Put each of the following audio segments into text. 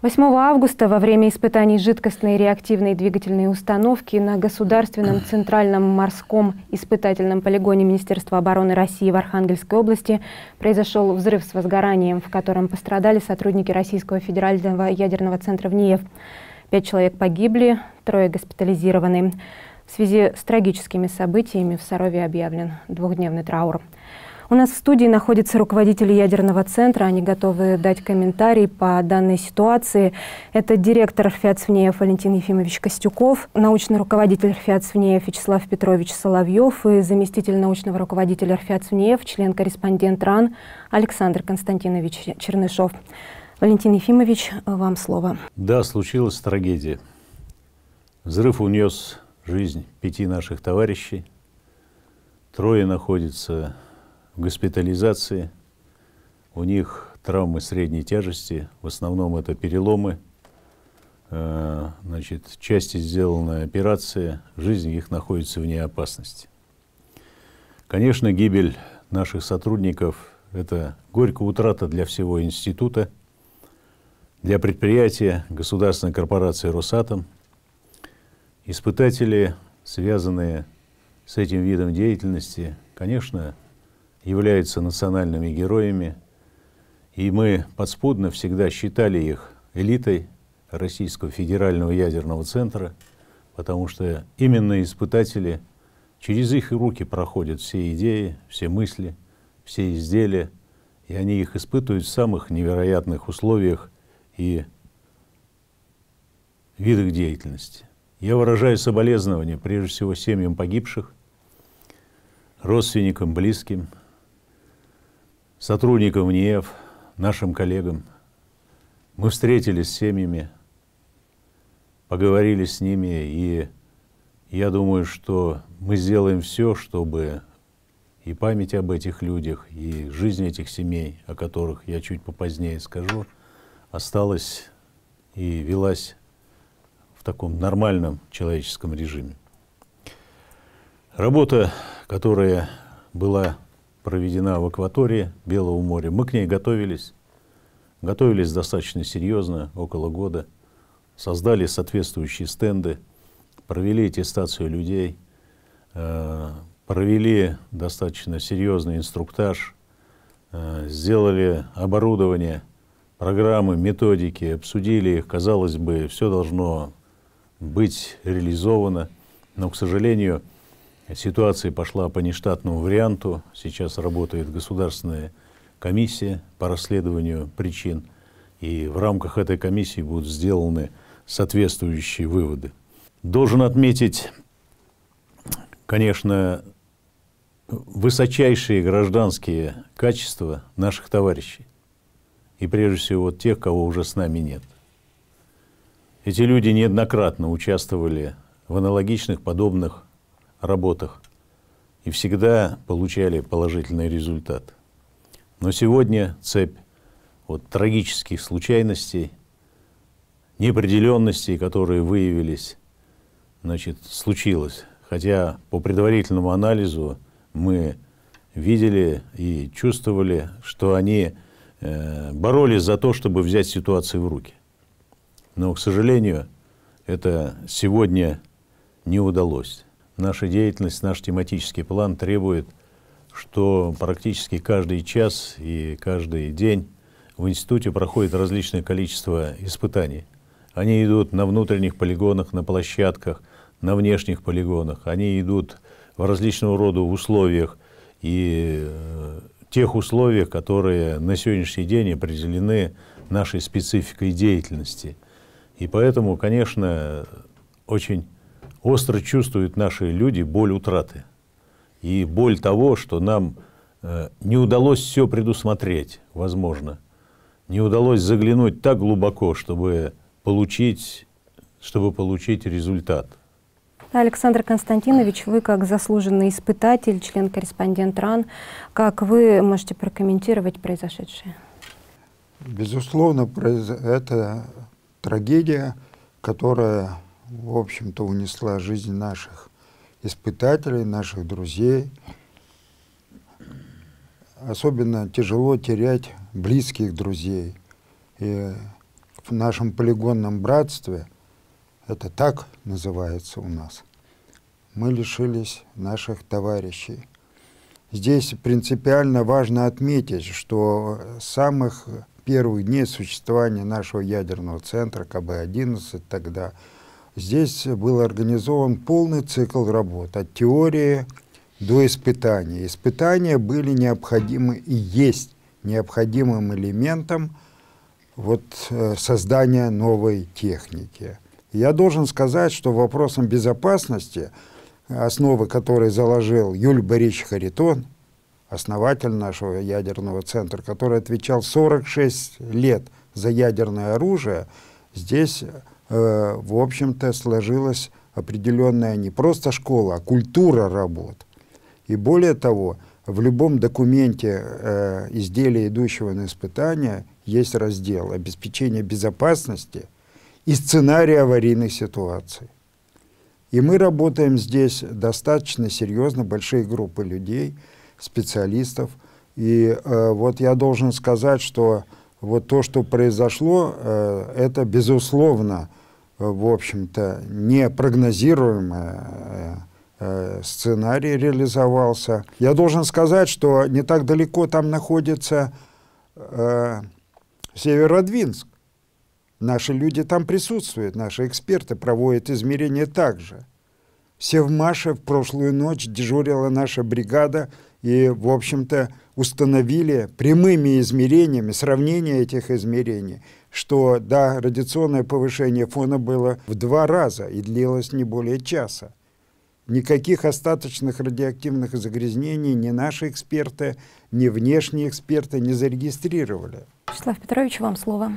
8 августа во время испытаний жидкостной реактивной двигательной установки на Государственном центральном морском испытательном полигоне Министерства обороны России в Архангельской области произошел взрыв с возгоранием, в котором пострадали сотрудники Российского федерального ядерного центра в НИЕВ. Пять человек погибли, трое госпитализированы. В связи с трагическими событиями в Сарове объявлен двухдневный траур. У нас в студии находятся руководители ядерного центра. Они готовы дать комментарий по данной ситуации. Это директор РФИАТ СВНЕЕВ Валентин Ефимович Костюков, научный руководитель РФИАТ СВНЕЕВ Вячеслав Петрович Соловьев и заместитель научного руководителя РФИАТ СВНЕЕВ, член-корреспондент РАН Александр Константинович Чернышов. Валентин Ефимович, вам слово. Да, случилась трагедия. Взрыв унес жизнь пяти наших товарищей. Трое находятся госпитализации. У них травмы средней тяжести, в основном это переломы. Э, значит, части сделана операция, жизнь их находится вне опасности. Конечно, гибель наших сотрудников – это горькая утрата для всего института, для предприятия государственной корпорации «Росатом». Испытатели, связанные с этим видом деятельности, конечно, являются национальными героями, и мы подспудно всегда считали их элитой Российского федерального ядерного центра, потому что именно испытатели, через их руки проходят все идеи, все мысли, все изделия, и они их испытывают в самых невероятных условиях и видах деятельности. Я выражаю соболезнования прежде всего семьям погибших, родственникам, близким, сотрудникам НИЭФ, нашим коллегам. Мы встретились с семьями, поговорили с ними, и я думаю, что мы сделаем все, чтобы и память об этих людях, и жизнь этих семей, о которых я чуть попозднее скажу, осталась и велась в таком нормальном человеческом режиме. Работа, которая была проведена в акватории Белого моря. Мы к ней готовились, готовились достаточно серьезно, около года. Создали соответствующие стенды, провели аттестацию людей, э, провели достаточно серьезный инструктаж, э, сделали оборудование, программы, методики, обсудили их. Казалось бы, все должно быть реализовано, но, к сожалению, ситуация пошла по нештатному варианту. Сейчас работает государственная комиссия по расследованию причин. И в рамках этой комиссии будут сделаны соответствующие выводы. Должен отметить, конечно, высочайшие гражданские качества наших товарищей. И прежде всего вот тех, кого уже с нами нет. Эти люди неоднократно участвовали в аналогичных подобных работах и всегда получали положительный результат. Но сегодня цепь вот трагических случайностей, неопределенностей, которые выявились, значит, случилось. Хотя по предварительному анализу мы видели и чувствовали, что они э, боролись за то, чтобы взять ситуацию в руки. Но, к сожалению, это сегодня не удалось наша деятельность, наш тематический план требует, что практически каждый час и каждый день в институте проходит различное количество испытаний. Они идут на внутренних полигонах, на площадках, на внешних полигонах. Они идут в различного рода условиях и э, тех условиях, которые на сегодняшний день определены нашей спецификой деятельности. И поэтому, конечно, очень остро чувствуют наши люди боль утраты и боль того, что нам э, не удалось все предусмотреть, возможно, не удалось заглянуть так глубоко, чтобы получить, чтобы получить результат. Александр Константинович, вы как заслуженный испытатель, член-корреспондент РАН, как вы можете прокомментировать произошедшее? Безусловно, это трагедия, которая в общем-то, унесла жизнь наших испытателей, наших друзей. Особенно тяжело терять близких друзей. И в нашем полигонном братстве, это так называется у нас, мы лишились наших товарищей. Здесь принципиально важно отметить, что с самых первых дней существования нашего ядерного центра КБ-11 тогда – Здесь был организован полный цикл работ от теории до испытания. Испытания были необходимы и есть необходимым элементом вот, э, создания новой техники. Я должен сказать, что вопросом безопасности, основы которой заложил Юль Борисович Харитон, основатель нашего ядерного центра, который отвечал 46 лет за ядерное оружие, здесь Э, в общем-то, сложилась определенная не просто школа, а культура работ. И более того, в любом документе э, изделия, идущего на испытания, есть раздел обеспечения безопасности и сценарий аварийных ситуаций. И мы работаем здесь достаточно серьезно, большие группы людей, специалистов. И э, вот я должен сказать, что вот то, что произошло, э, это, безусловно, в общем-то, непрогнозируемое э, э, сценарий реализовался. Я должен сказать, что не так далеко там находится э, Северодвинск. Наши люди там присутствуют, наши эксперты проводят измерения также. Все в прошлую ночь дежурила наша бригада и, в общем-то, установили прямыми измерениями, сравнение этих измерений – что, да, радиационное повышение фона было в два раза и длилось не более часа. Никаких остаточных радиоактивных загрязнений ни наши эксперты, ни внешние эксперты не зарегистрировали. Вячеслав Петрович, вам слово.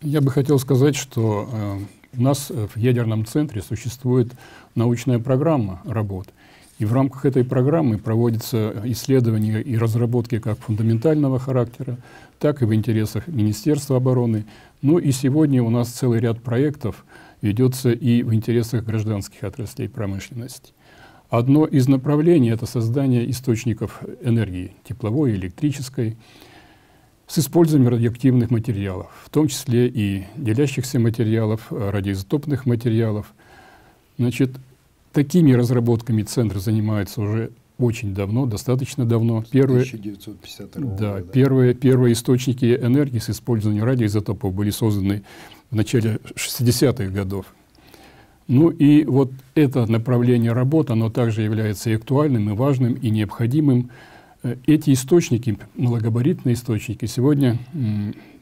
Я бы хотел сказать, что э, у нас э, в ядерном центре существует научная программа работы. И в рамках этой программы проводятся исследования и разработки как фундаментального характера, так и в интересах Министерства обороны. Ну и сегодня у нас целый ряд проектов ведется и в интересах гражданских отраслей промышленности. Одно из направлений – это создание источников энергии, тепловой, электрической, с использованием радиоактивных материалов, в том числе и делящихся материалов, э, радиоизотопных материалов. Значит, Такими разработками центр занимается уже очень давно, достаточно давно. Первые, 1952 да, года. Первые, первые источники энергии с использованием радиоизотопов были созданы в начале 60-х годов. Ну и вот это направление работы, оно также является и актуальным, и важным, и необходимым. Э, эти источники, многогабаритные источники, сегодня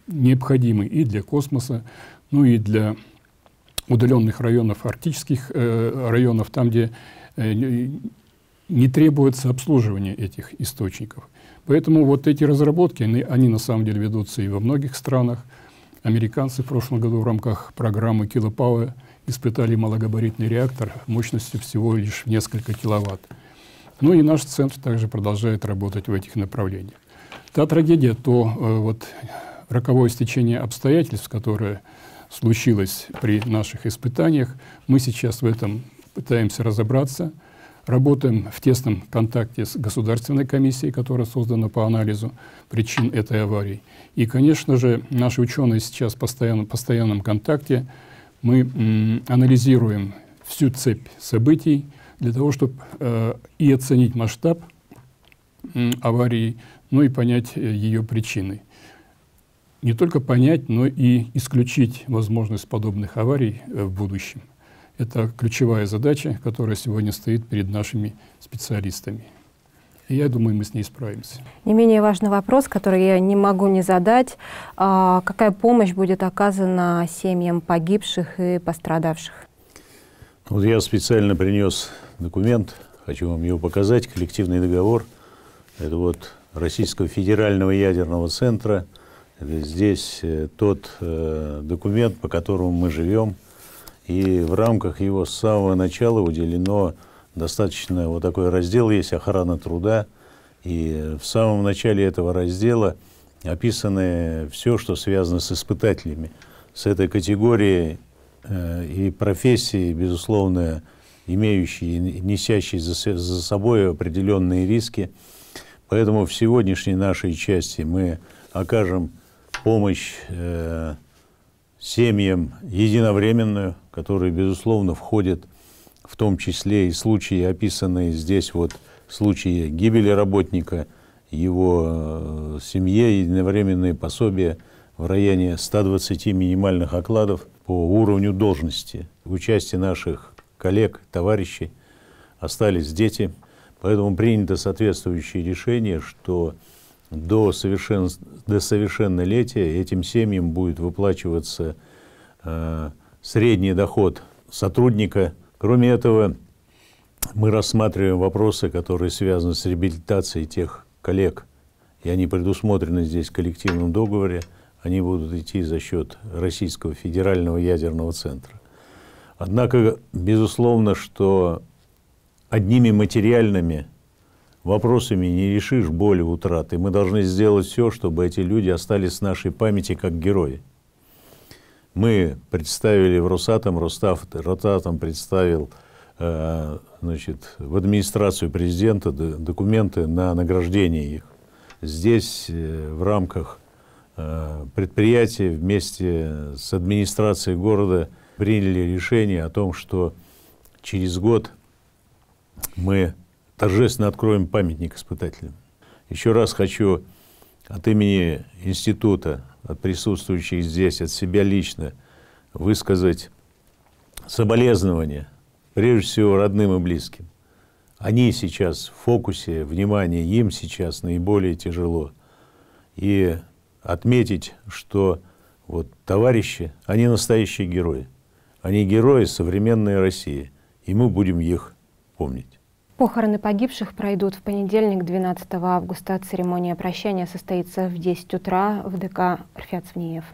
необходимы и для космоса, ну и для удаленных районов, арктических э, районов, там, где э, не требуется обслуживание этих источников. Поэтому вот эти разработки, они, они на самом деле ведутся и во многих странах. Американцы в прошлом году в рамках программы Килопауэ испытали малогабаритный реактор мощностью всего лишь в несколько киловатт. Ну и наш центр также продолжает работать в этих направлениях. Та трагедия, то э, вот роковое стечение обстоятельств, которое случилось при наших испытаниях. Мы сейчас в этом пытаемся разобраться. Работаем в тесном контакте с государственной комиссией, которая создана по анализу причин этой аварии. И, конечно же, наши ученые сейчас в постоянном, постоянном контакте. Мы анализируем всю цепь событий для того, чтобы э, и оценить масштаб аварии, ну и понять э, ее причины не только понять, но и исключить возможность подобных аварий э, в будущем. Это ключевая задача, которая сегодня стоит перед нашими специалистами. И я думаю, мы с ней справимся. Не менее важный вопрос, который я не могу не задать. А какая помощь будет оказана семьям погибших и пострадавших? Вот я специально принес документ, хочу вам его показать, коллективный договор. Это вот Российского федерального ядерного центра – Здесь э, тот э, документ, по которому мы живем, и в рамках его с самого начала уделено достаточно, вот такой раздел есть «Охрана труда», и в самом начале этого раздела описаны все, что связано с испытателями. С этой категорией э, и профессии, безусловно, имеющие, несящие за собой определенные риски. Поэтому в сегодняшней нашей части мы окажем помощь э, семьям единовременную, которая, безусловно, входит в том числе и случаи, описанные здесь, вот случаи гибели работника, его э, семье, единовременные пособия в районе 120 минимальных окладов по уровню должности. В части наших коллег, товарищей остались дети, поэтому принято соответствующее решение, что до совершенства до совершеннолетия этим семьям будет выплачиваться э, средний доход сотрудника. Кроме этого, мы рассматриваем вопросы, которые связаны с реабилитацией тех коллег, и они предусмотрены здесь в коллективном договоре, они будут идти за счет Российского федерального ядерного центра. Однако, безусловно, что одними материальными вопросами не решишь боли утраты. Мы должны сделать все, чтобы эти люди остались в нашей памяти как герои. Мы представили в Росатом, Ростав, Ротатом представил э, значит, в администрацию президента документы на награждение их. Здесь э, в рамках э, предприятия вместе с администрацией города приняли решение о том, что через год мы торжественно откроем памятник испытателям. Еще раз хочу от имени института, от присутствующих здесь, от себя лично высказать соболезнования, прежде всего, родным и близким. Они сейчас в фокусе внимания, им сейчас наиболее тяжело. И отметить, что вот товарищи, они настоящие герои. Они герои современной России, и мы будем их помнить. Похороны погибших пройдут в понедельник, 12 августа. Церемония прощания состоится в 10 утра в ДК «Рфят Свниев».